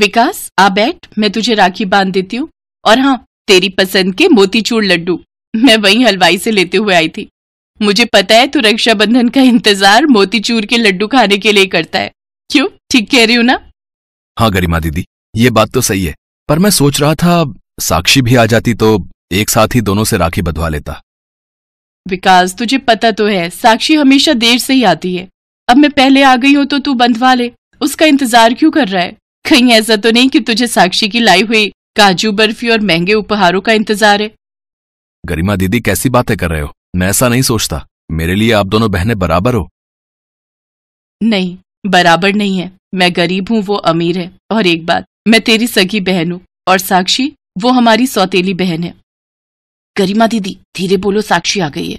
विकास आ बैठ मैं तुझे राखी बांध देती हूँ और हाँ तेरी पसंद के मोतीचूर लड्डू मैं वही हलवाई से लेते हुए आई थी मुझे पता है तू रक्षाबंधन का इंतजार मोतीचूर के लड्डू खाने के लिए करता है क्यों ठीक कह रही हूँ ना हाँ गरिमा दीदी ये बात तो सही है पर मैं सोच रहा था साक्षी भी आ जाती तो एक साथ ही दोनों से राखी बधवा लेता विकास तुझे पता तो है साक्षी हमेशा देर से ही आती है अब मैं पहले आ गई हूँ तो तू बंधवा ले उसका इंतजार क्यों कर रहा है कहीं ऐसा तो नहीं कि तुझे साक्षी की लाई हुई काजू बर्फी और महंगे उपहारों का इंतजार है गरिमा दीदी कैसी बातें कर रहे हो मैं ऐसा नहीं सोचता मेरे लिए आप दोनों बहनें बराबर हो नहीं बराबर नहीं है मैं गरीब हूँ वो अमीर है और एक बात मैं तेरी सगी बहन हूँ और साक्षी वो हमारी सौतेली बहन है गरिमा दीदी धीरे बोलो साक्षी आ गई है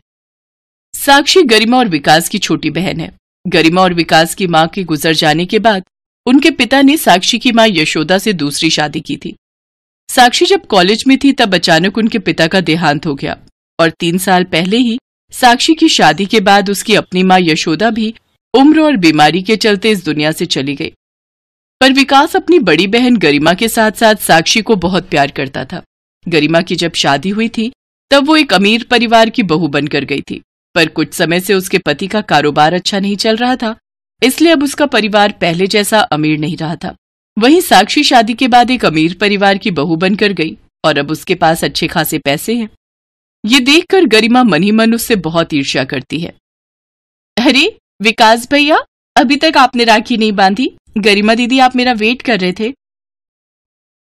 साक्षी गरिमा और विकास की छोटी बहन है गरिमा और विकास की माँ के गुजर जाने के बाद उनके पिता ने साक्षी की मां यशोदा से दूसरी शादी की थी साक्षी जब कॉलेज में थी तब अचानक उनके पिता का देहांत हो गया और तीन साल पहले ही साक्षी की शादी के बाद उसकी अपनी मां यशोदा भी उम्र और बीमारी के चलते इस दुनिया से चली गई पर विकास अपनी बड़ी बहन गरिमा के साथ साथ साक्षी को बहुत प्यार करता था गरिमा की जब शादी हुई थी तब वो एक अमीर परिवार की बहू बनकर गई थी पर कुछ समय से उसके पति का कारोबार अच्छा नहीं चल रहा था इसलिए अब उसका परिवार पहले जैसा अमीर नहीं रहा था वहीं साक्षी शादी के बाद एक अमीर परिवार की बहू बनकर गई और अब उसके पास अच्छे खासे पैसे हैं ये देखकर गरिमा मन ही मन उससे बहुत ईर्ष्या करती है अरे विकास भैया अभी तक आपने राखी नहीं बांधी गरिमा दीदी आप मेरा वेट कर रहे थे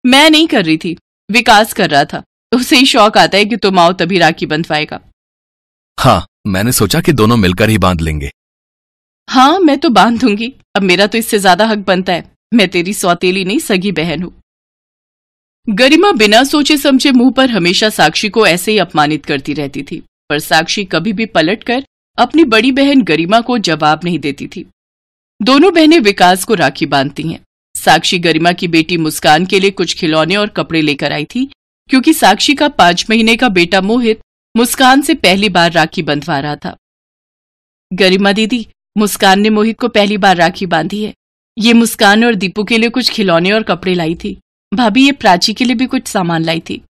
मैं नहीं कर रही थी विकास कर रहा था उसे ही शौक आता है कि तुम आओ तभी राखी बंधवाएगा हाँ मैंने सोचा कि दोनों मिलकर ही बांध लेंगे हाँ मैं तो बांध दूंगी अब मेरा तो इससे ज्यादा हक बनता है मैं तेरी सौतेली नहीं सगी बहन हूं गरिमा बिना सोचे समझे मुंह पर हमेशा साक्षी को ऐसे ही अपमानित करती रहती थी पर साक्षी कभी भी पलट कर अपनी बड़ी बहन गरिमा को जवाब नहीं देती थी दोनों बहनें विकास को राखी बांधती हैं साक्षी गरिमा की बेटी मुस्कान के लिए कुछ खिलौने और कपड़े लेकर आई थी क्योंकि साक्षी का पांच महीने का बेटा मोहित मुस्कान से पहली बार राखी बंधवा रहा था गरिमा दीदी मुस्कान ने मोहित को पहली बार राखी बांधी है ये मुस्कान और दीपू के लिए कुछ खिलौने और कपड़े लाई थी भाभी ये प्राची के लिए भी कुछ सामान लाई थी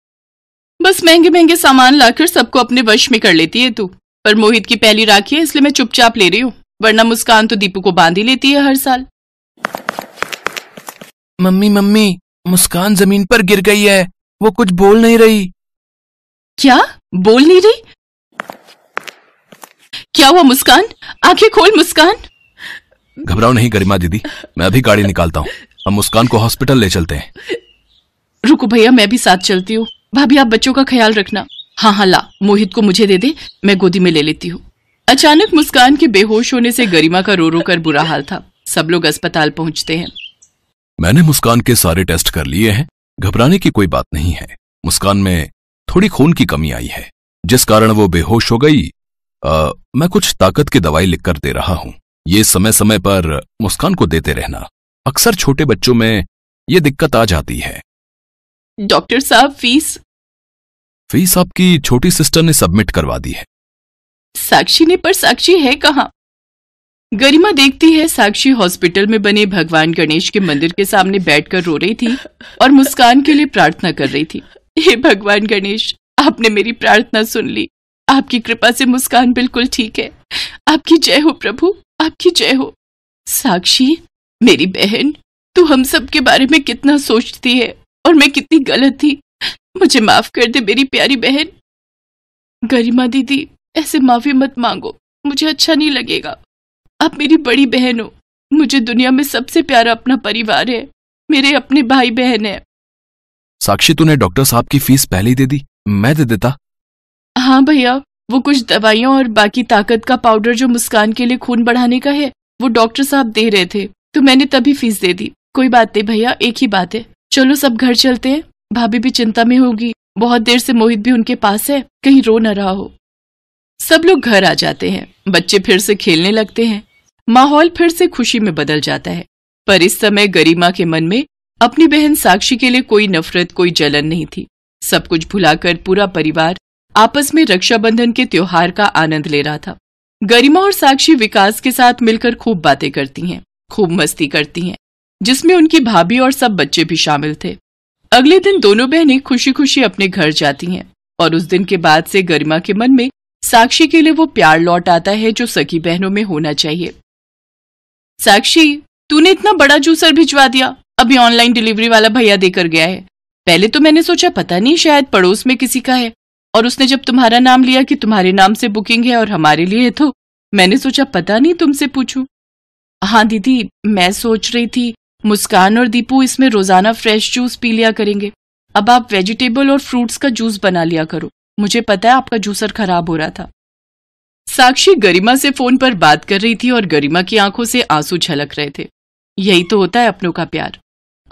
बस महंगे महंगे सामान लाकर सबको अपने वश में कर लेती है तू पर मोहित की पहली राखी है इसलिए मैं चुपचाप ले रही हूँ वरना मुस्कान तो दीपू को बांध ही लेती है हर साल मम्मी मम्मी मुस्कान जमीन पर गिर गई है वो कुछ बोल नहीं रही क्या बोल नहीं रही क्या हुआ मुस्कान आंखें खोल मुस्कान घबराओ नहीं गरिमा दीदी मैं अभी गाड़ी निकालता हूँ हम मुस्कान को हॉस्पिटल ले चलते हैं रुको भैया मैं भी साथ चलती हूँ भाभी आप बच्चों का ख्याल रखना हाँ हाँ ला मोहित को मुझे दे दे मैं गोदी में ले लेती हूँ अचानक मुस्कान के बेहोश होने से गरिमा का रो रो कर बुरा हाल था सब लोग अस्पताल पहुंचते हैं मैंने मुस्कान के सारे टेस्ट कर लिए हैं घबराने की कोई बात नहीं है मुस्कान में थोड़ी खून की कमी आई है जिस कारण वो बेहोश हो गई आ, मैं कुछ ताकत की दवाई लिखकर दे रहा हूँ ये समय समय पर मुस्कान को देते रहना अक्सर छोटे बच्चों में ये दिक्कत आ जाती है डॉक्टर साहब फीस फीस आपकी छोटी सिस्टर ने सबमिट करवा दी है साक्षी ने पर साक्षी है कहा गरिमा देखती है साक्षी हॉस्पिटल में बने भगवान गणेश के मंदिर के सामने बैठकर रो रही थी और मुस्कान के लिए प्रार्थना कर रही थी हे भगवान गणेश आपने मेरी प्रार्थना सुन ली आपकी कृपा से मुस्कान बिल्कुल ठीक है आपकी जय हो प्रभु आपकी जय हो साक्षी मेरी बहन तू हम सब के बारे में कितना सोचती है और मैं कितनी गलत थी मुझे माफ कर दे मेरी प्यारी बहन गरिमा दीदी ऐसे माफी मत मांगो मुझे अच्छा नहीं लगेगा आप मेरी बड़ी बहन हो मुझे दुनिया में सबसे प्यारा अपना परिवार है मेरे अपने भाई बहन है साक्षी तूने डॉक्टर साहब की फीस पहले ही दे दी मैं दे देता हाँ भैया वो कुछ दवाइयों और बाकी ताकत का पाउडर जो मुस्कान के लिए खून बढ़ाने का है वो डॉक्टर साहब दे रहे थे तो मैंने तभी फीस दे दी कोई बात नहीं भैया एक ही बात है चलो सब घर चलते हैं भाभी भी चिंता में होगी बहुत देर से मोहित भी उनके पास है कहीं रो न रहा हो सब लोग घर आ जाते हैं बच्चे फिर से खेलने लगते हैं माहौल फिर से खुशी में बदल जाता है पर इस समय गरिमा के मन में अपनी बहन साक्षी के लिए कोई नफरत कोई जलन नहीं थी सब कुछ भुलाकर पूरा परिवार आपस में रक्षाबंधन के त्योहार का आनंद ले रहा था गरिमा और साक्षी विकास के साथ मिलकर खूब बातें करती हैं खूब मस्ती करती हैं जिसमें उनकी भाभी और सब बच्चे भी शामिल थे अगले दिन दोनों बहनें खुशी खुशी अपने घर जाती हैं और उस दिन के बाद से गरिमा के मन में साक्षी के लिए वो प्यार लौट आता है जो सखी बहनों में होना चाहिए साक्षी तूने इतना बड़ा जूसर भिजवा दिया अभी ऑनलाइन डिलीवरी वाला भैया देकर गया है पहले तो मैंने सोचा पता नहीं शायद पड़ोस में किसी का है और उसने जब तुम्हारा नाम लिया कि तुम्हारे नाम से बुकिंग है और हमारे लिए तो मैंने सोचा पता नहीं तुमसे पूछूं हाँ दीदी मैं सोच रही थी मुस्कान और दीपू इसमें रोजाना फ्रेश जूस पी लिया करेंगे अब आप वेजिटेबल और फ्रूट्स का जूस बना लिया करो मुझे पता है आपका जूसर खराब हो रहा था साक्षी गरिमा से फोन पर बात कर रही थी और गरिमा की आंखों से आंसू छलक रहे थे यही तो होता है अपनों का प्यार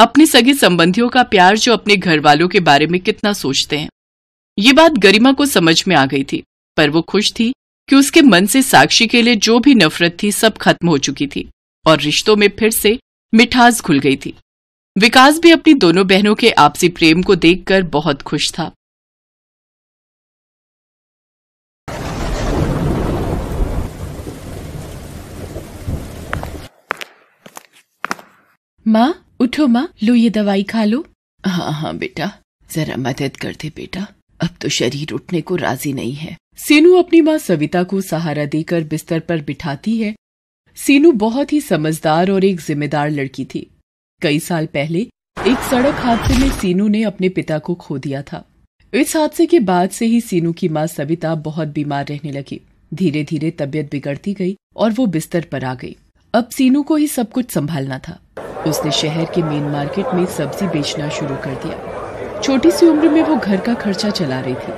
अपने सगे संबंधियों का प्यार जो अपने घर वालों के बारे में कितना सोचते हैं ये बात गरिमा को समझ में आ गई थी पर वो खुश थी कि उसके मन से साक्षी के लिए जो भी नफरत थी सब खत्म हो चुकी थी और रिश्तों में फिर से मिठास खुल गई थी विकास भी अपनी दोनों बहनों के आपसी प्रेम को देखकर बहुत खुश था माँ उठो माँ लो ये दवाई खा लो हाँ हाँ बेटा जरा मदद कर दे बेटा अब तो शरीर उठने को राजी नहीं है सीनू अपनी माँ सविता को सहारा देकर बिस्तर पर बिठाती है सीनू बहुत ही समझदार और एक जिम्मेदार लड़की थी कई साल पहले एक सड़क हादसे में सीनू ने अपने पिता को खो दिया था इस हादसे के बाद से ही सीनू की माँ सविता बहुत बीमार रहने लगी धीरे धीरे तबीयत बिगड़ती गई और वो बिस्तर पर आ गई अब सीनू को ही सब कुछ संभालना था उसने शहर के मेन मार्केट में सब्जी बेचना शुरू कर दिया छोटी सी उम्र में वो घर का खर्चा चला रही थी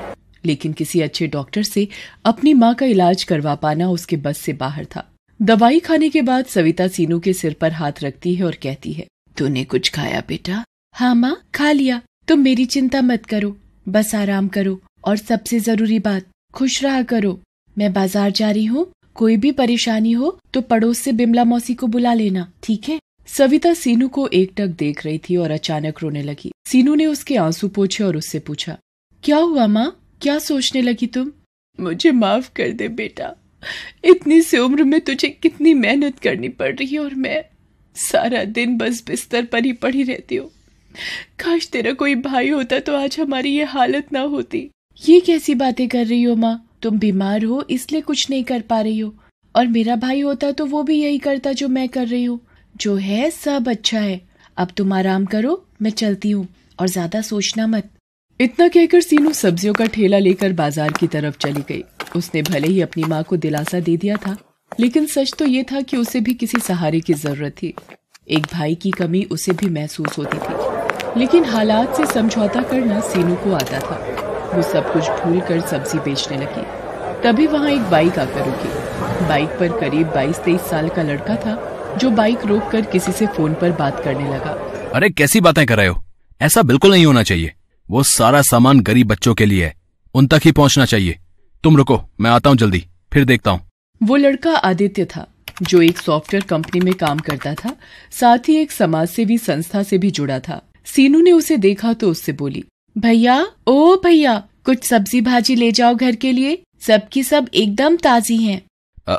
लेकिन किसी अच्छे डॉक्टर से अपनी माँ का इलाज करवा पाना उसके बस से बाहर था दवाई खाने के बाद सविता सीनू के सिर पर हाथ रखती है और कहती है तूने कुछ खाया बेटा हाँ माँ खा लिया तुम मेरी चिंता मत करो बस आराम करो और सबसे जरूरी बात खुश रहा करो मैं बाजार जा रही हूँ कोई भी परेशानी हो तो पड़ोस से बिमला मौसी को बुला लेना ठीक है सविता सीनू को एकटक देख रही थी और अचानक रोने लगी सीनू ने उसके आंसू पोछे और उससे पूछा क्या हुआ माँ क्या सोचने लगी तुम मुझे माफ कर दे बेटा इतनी सी उम्र में तुझे कितनी मेहनत करनी पड़ रही है और मैं सारा दिन बस बिस्तर पर ही पड़ी रहती हूँ काश तेरा कोई भाई होता तो आज हमारी ये हालत ना होती ये कैसी बातें कर रही हो माँ तुम बीमार हो इसलिए कुछ नहीं कर पा रही हो और मेरा भाई होता तो वो भी यही करता जो मैं कर रही हूँ जो है सब अच्छा है अब तुम आराम करो मैं चलती हूँ और ज्यादा सोचना मत इतना कहकर सीनू सब्जियों का ठेला लेकर बाजार की तरफ चली गई उसने भले ही अपनी माँ को दिलासा दे दिया था लेकिन सच तो ये था कि उसे भी किसी सहारे की जरूरत थी एक भाई की कमी उसे भी महसूस होती थी लेकिन हालात से समझौता करना सीनू को आता था वो सब कुछ भूल कर सब्जी बेचने लगी तभी वहाँ एक बाइक आकर रुकी बाइक पर करीब बाईस तेईस साल का लड़का था जो बाइक रोक कर किसी से फोन पर बात करने लगा अरे कैसी बातें कर रहे हो ऐसा बिल्कुल नहीं होना चाहिए वो सारा सामान गरीब बच्चों के लिए है उन तक ही पहुंचना चाहिए तुम रुको मैं आता हूँ जल्दी फिर देखता हूँ वो लड़का आदित्य था जो एक सॉफ्टवेयर कंपनी में काम करता था साथ ही एक समाज सेवी संस्था से भी जुड़ा था सीनू ने उसे देखा तो उससे बोली भैया ओ भैया कुछ सब्जी भाजी ले जाओ घर के लिए सबकी सब एकदम ताजी है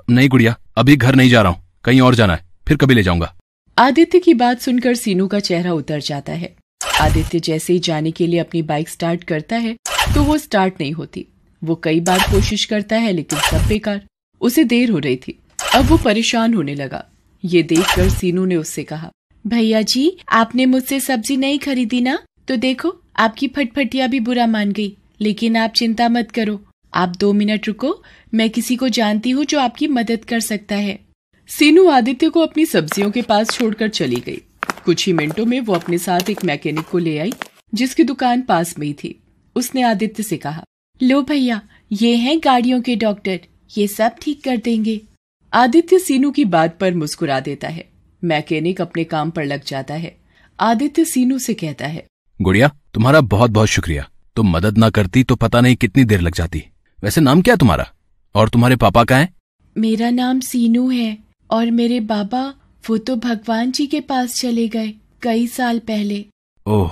नहीं गुड़िया अभी घर नहीं जा रहा हूँ कहीं और जाना है फिर कभी ले जाऊंगा आदित्य की बात सुनकर सीनू का चेहरा उतर जाता है आदित्य जैसे ही जाने के लिए अपनी बाइक स्टार्ट करता है तो वो स्टार्ट नहीं होती वो कई बार कोशिश करता है लेकिन सब बेकार उसे देर हो रही थी अब वो परेशान होने लगा ये देख कर सीनू ने उससे कहा भैया जी आपने मुझसे सब्जी नहीं खरीदी ना तो देखो आपकी फटफटिया भी बुरा मान गई लेकिन आप चिंता मत करो आप दो मिनट रुको मैं किसी को जानती हूँ जो आपकी मदद कर सकता है सीनू आदित्य को अपनी सब्जियों के पास छोड़कर चली गई कुछ ही मिनटों में वो अपने साथ एक मैकेनिक को ले आई जिसकी दुकान पास में ही थी उसने आदित्य से कहा लो भैया ये हैं गाड़ियों के डॉक्टर ये सब ठीक कर देंगे आदित्य सीनू की बात पर मुस्कुरा देता है मैकेनिक अपने काम पर लग जाता है आदित्य सीनू से कहता है गुड़िया तुम्हारा बहुत बहुत शुक्रिया तुम मदद ना करती तो पता नहीं कितनी देर लग जाती वैसे नाम क्या तुम्हारा और तुम्हारे पापा का है मेरा नाम सीनू है और मेरे बाबा वो तो भगवान जी के पास चले गए कई साल पहले ओह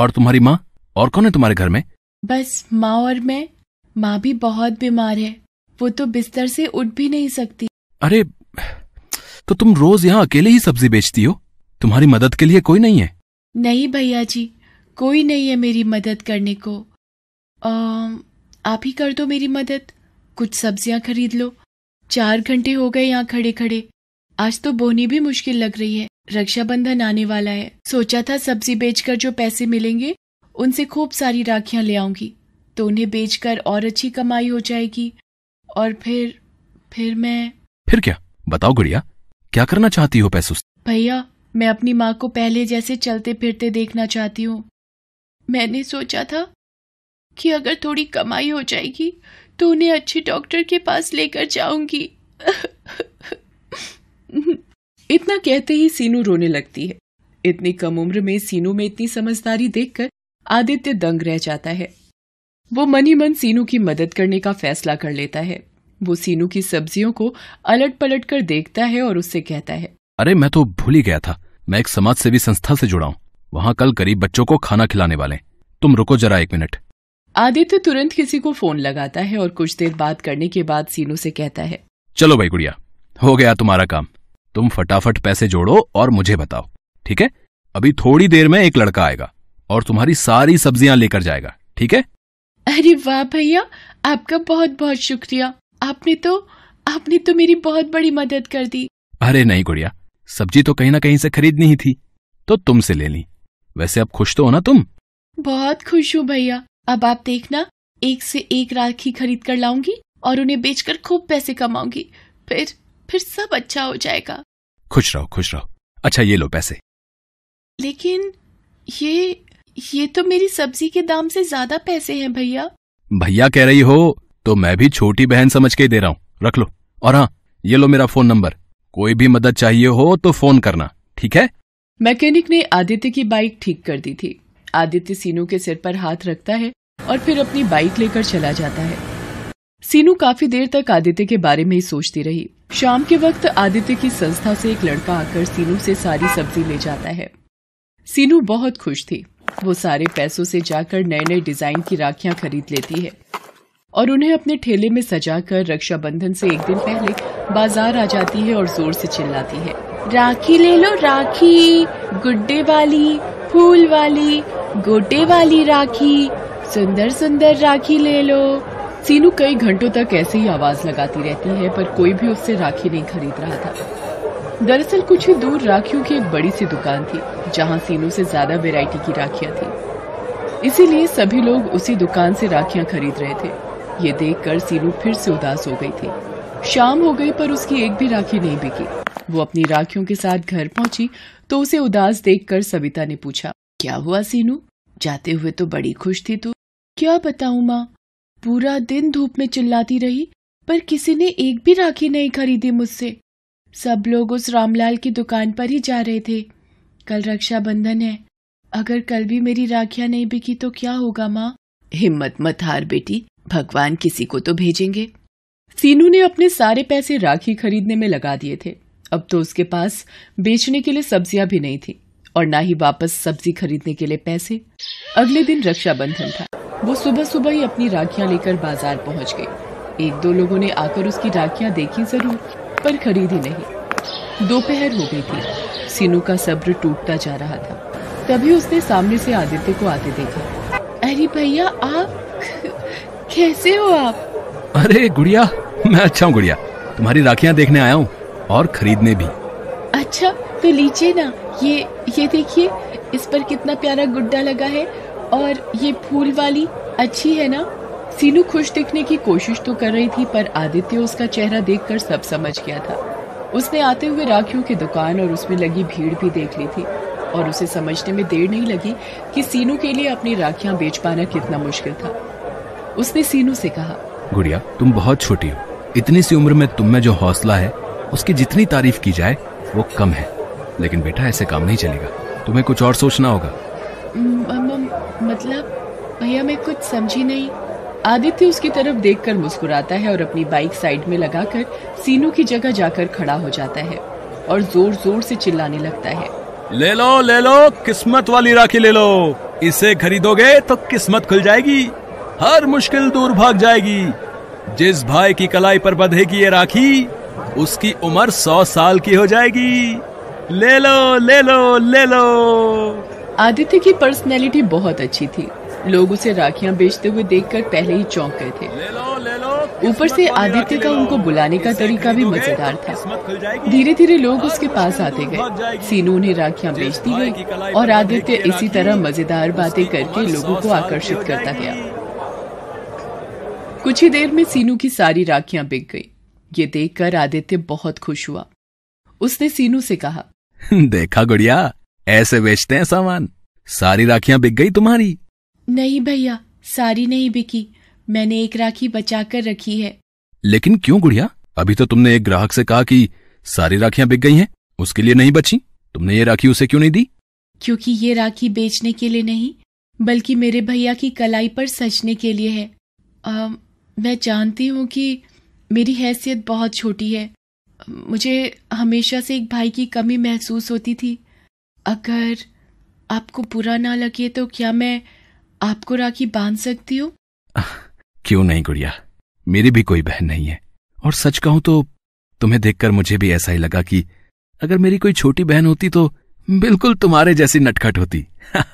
और तुम्हारी माँ और कौन है तुम्हारे घर में बस माँ और मैं माँ भी बहुत बीमार है वो तो बिस्तर से उठ भी नहीं सकती अरे तो तुम रोज यहाँ अकेले ही सब्जी बेचती हो तुम्हारी मदद के लिए कोई नहीं है नहीं भैया जी कोई नहीं है मेरी मदद करने को आ, आप ही कर दो मेरी मदद कुछ सब्जियां खरीद लो चार घंटे हो गए यहाँ खड़े खड़े आज तो बोनी भी मुश्किल लग रही है रक्षाबंधन आने वाला है सोचा था सब्जी बेचकर जो पैसे मिलेंगे उनसे खूब सारी राखियां ले आऊंगी तो उन्हें बेचकर और अच्छी कमाई हो जाएगी और फिर फिर मैं फिर क्या बताओ गुड़िया क्या करना चाहती हो पैसों भैया मैं अपनी माँ को पहले जैसे चलते फिरते देखना चाहती हूँ मैंने सोचा था कि अगर थोड़ी कमाई हो जाएगी तो उन्हें अच्छे डॉक्टर के पास लेकर जाऊंगी इतना कहते ही सीनू रोने लगती है इतनी कम उम्र में सीनू में इतनी समझदारी देखकर आदित्य दंग रह जाता है वो मनी मन सीनू की मदद करने का फैसला कर लेता है वो सीनू की सब्जियों को अलट पलट कर देखता है और उससे कहता है अरे मैं तो भूल ही गया था मैं एक समाज सेवी संस्था से जुड़ा हूँ वहाँ कल गरीब बच्चों को खाना खिलाने वाले तुम रुको जरा एक मिनट आदित्य तुरंत किसी को फोन लगाता है और कुछ देर बात करने के बाद सीनू से कहता है चलो भाई गुड़िया हो गया तुम्हारा काम तुम फटाफट पैसे जोड़ो और मुझे बताओ ठीक है अभी थोड़ी देर में एक लड़का आएगा और तुम्हारी सारी सब्जियां लेकर जाएगा ठीक है अरे वाह भैया आपका बहुत बहुत शुक्रिया आपने तो आपने तो मेरी बहुत बड़ी मदद कर दी अरे नहीं गुड़िया सब्जी तो कहीं ना कहीं से खरीदनी ही थी तो तुमसे ले ली वैसे अब खुश तो हो ना तुम बहुत खुश हूँ भैया अब आप देखना एक से एक राखी खरीद कर लाऊंगी और उन्हें बेचकर खूब पैसे कमाऊंगी फिर फिर सब अच्छा हो जाएगा खुश रहो खुश रहो अच्छा ये लो पैसे लेकिन ये ये तो मेरी सब्जी के दाम से ज्यादा पैसे हैं भैया भैया कह रही हो तो मैं भी छोटी बहन समझ के दे रहा हूँ रख लो और हाँ ये लो मेरा फोन नंबर कोई भी मदद चाहिए हो तो फोन करना ठीक है मैकेनिक ने आदित्य की बाइक ठीक कर दी थी आदित्य सीनू के सिर पर हाथ रखता है और फिर अपनी बाइक लेकर चला जाता है सीनू काफी देर तक आदित्य के बारे में ही सोचती रही शाम के वक्त आदित्य की संस्था से एक लड़का आकर सीनू से सारी सब्जी ले जाता है सीनू बहुत खुश थी वो सारे पैसों से जाकर नए नए डिजाइन की राखियां खरीद लेती है और उन्हें अपने ठेले में सजाकर रक्षाबंधन से एक दिन पहले बाजार आ जाती है और जोर से चिल्लाती है राखी ले लो राखी गुड्डे वाली फूल वाली गोटे वाली राखी सुंदर सुंदर राखी ले लो सीनू कई घंटों तक ऐसे ही आवाज लगाती रहती है पर कोई भी उससे राखी नहीं खरीद रहा था दरअसल कुछ ही दूर राखियों की एक बड़ी सी दुकान थी जहां सीनू से ज्यादा वेराइटी की राखियां थी इसीलिए सभी लोग उसी दुकान से राखियां खरीद रहे थे ये देखकर सीनू फिर से उदास हो गई थी शाम हो गई पर उसकी एक भी राखी नहीं बिकी वो अपनी राखियों के साथ घर पहुंची तो उसे उदास देखकर सविता ने पूछा क्या हुआ सीनू जाते हुए तो बड़ी खुश थी तू क्या बताऊ माँ पूरा दिन धूप में चिल्लाती रही पर किसी ने एक भी राखी नहीं खरीदी मुझसे सब लोग उस रामलाल की दुकान पर ही जा रहे थे कल रक्षाबंधन है अगर कल भी मेरी राखियां नहीं बिकी तो क्या होगा माँ हिम्मत मत हार बेटी भगवान किसी को तो भेजेंगे सीनू ने अपने सारे पैसे राखी खरीदने में लगा दिए थे अब तो उसके पास बेचने के लिए सब्जियां भी नहीं थी और ना ही वापस सब्जी खरीदने के लिए पैसे अगले दिन रक्षाबंधन था वो सुबह सुबह ही अपनी राखियाँ लेकर बाजार पहुँच गयी एक दो लोगों ने आकर उसकी राखियाँ देखी जरूर पर खरीदी नहीं दोपहर हो गई थी सीनू का सब्र टूटता जा रहा था तभी उसने सामने से आदित्य को आते देखा अरे भैया आप कैसे हो आप अरे गुड़िया मैं अच्छा हूँ गुड़िया तुम्हारी राखियाँ देखने आया हूँ और खरीदने भी अच्छा तो लीजिए ना ये ये देखिए इस पर कितना प्यारा गुड्डा लगा है और ये फूल वाली अच्छी है ना सीनू खुश दिखने की कोशिश तो कर रही थी पर आदित्य उसका चेहरा देखकर सब समझ गया था उसने आते हुए राखियों की दुकान और उसमें लगी भीड़ भी देख ली थी और उसे समझने में देर नहीं लगी कि सीनू के लिए अपनी राखियां बेच पाना कितना मुश्किल था उसने सीनू से कहा गुड़िया तुम बहुत छोटी हो इतनी सी उम्र में तुम में जो हौसला है उसकी जितनी तारीफ की जाए वो कम है लेकिन बेटा ऐसे काम नहीं चलेगा तुम्हें कुछ और सोचना होगा मतलब भैया मैं कुछ समझी नहीं आदित्य उसकी तरफ देखकर मुस्कुराता है और अपनी बाइक साइड में लगाकर सीनू की जगह जाकर खड़ा हो जाता है और जोर जोर से चिल्लाने लगता है ले लो ले लो किस्मत वाली राखी ले लो इसे खरीदोगे तो किस्मत खुल जाएगी हर मुश्किल दूर भाग जाएगी जिस भाई की कलाई पर बधेगी ये राखी उसकी उम्र सौ साल की हो जाएगी ले लो ले लो ले लो आदित्य की पर्सनैलिटी बहुत अच्छी थी लोग उसे राखियाँ बेचते हुए देखकर पहले ही चौंक गए थे ऊपर से आदित्य का उनको बुलाने का तरीका भी मजेदार तो था धीरे धीरे लोग उसके पास आते गए सीनू उन्हें राखियाँ बेचती गई और आदित्य इसी तरह मजेदार बातें करके लोगों को आकर्षित करता गया कुछ ही देर में सीनू की सारी राखियाँ बिक गई ये देखकर आदित्य बहुत खुश हुआ उसने सीनू से कहा देखा गुड़िया ऐसे बेचते हैं सामान सारी राखियां बिक गई तुम्हारी नहीं भैया सारी नहीं बिकी मैंने एक राखी बचा कर रखी है लेकिन क्यों गुड़िया अभी तो तुमने एक ग्राहक से कहा कि सारी राखियां बिक गई हैं उसके लिए नहीं बची तुमने ये राखी उसे क्यों नहीं दी क्योंकि ये राखी बेचने के लिए नहीं बल्कि मेरे भैया की कलाई पर सचने के लिए है आ, मैं जानती हूँ कि मेरी हैसियत बहुत छोटी है मुझे हमेशा से एक भाई की कमी महसूस होती थी अगर आपको बुरा ना लगे तो क्या मैं आपको राखी बांध सकती हूँ क्यों नहीं गुड़िया मेरी भी कोई बहन नहीं है और सच कहूं तो तुम्हें देखकर मुझे भी ऐसा ही लगा कि अगर मेरी कोई छोटी बहन होती तो बिल्कुल तुम्हारे जैसी नटखट होती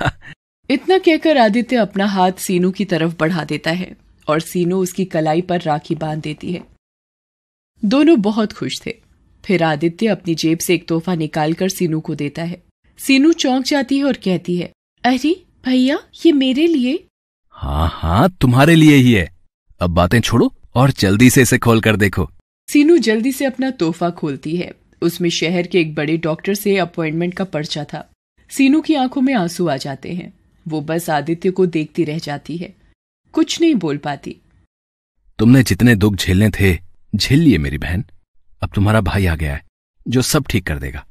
इतना कहकर आदित्य अपना हाथ सीनू की तरफ बढ़ा देता है और सीनू उसकी कलाई पर राखी बांध देती है दोनों बहुत खुश थे फिर आदित्य अपनी जेब से एक तोहफा निकालकर सीनू को देता है सीनू चौंक जाती है और कहती है अरे भैया ये मेरे लिए हाँ हाँ तुम्हारे लिए ही है अब बातें छोड़ो और जल्दी से इसे खोल कर देखो सीनू जल्दी से अपना तोहफा खोलती है उसमें शहर के एक बड़े डॉक्टर से अपॉइंटमेंट का पर्चा था सीनू की आंखों में आंसू आ जाते हैं वो बस आदित्य को देखती रह जाती है कुछ नहीं बोल पाती तुमने जितने दुख झेलने थे झेल लिए मेरी बहन अब तुम्हारा भाई आ गया है जो सब ठीक कर देगा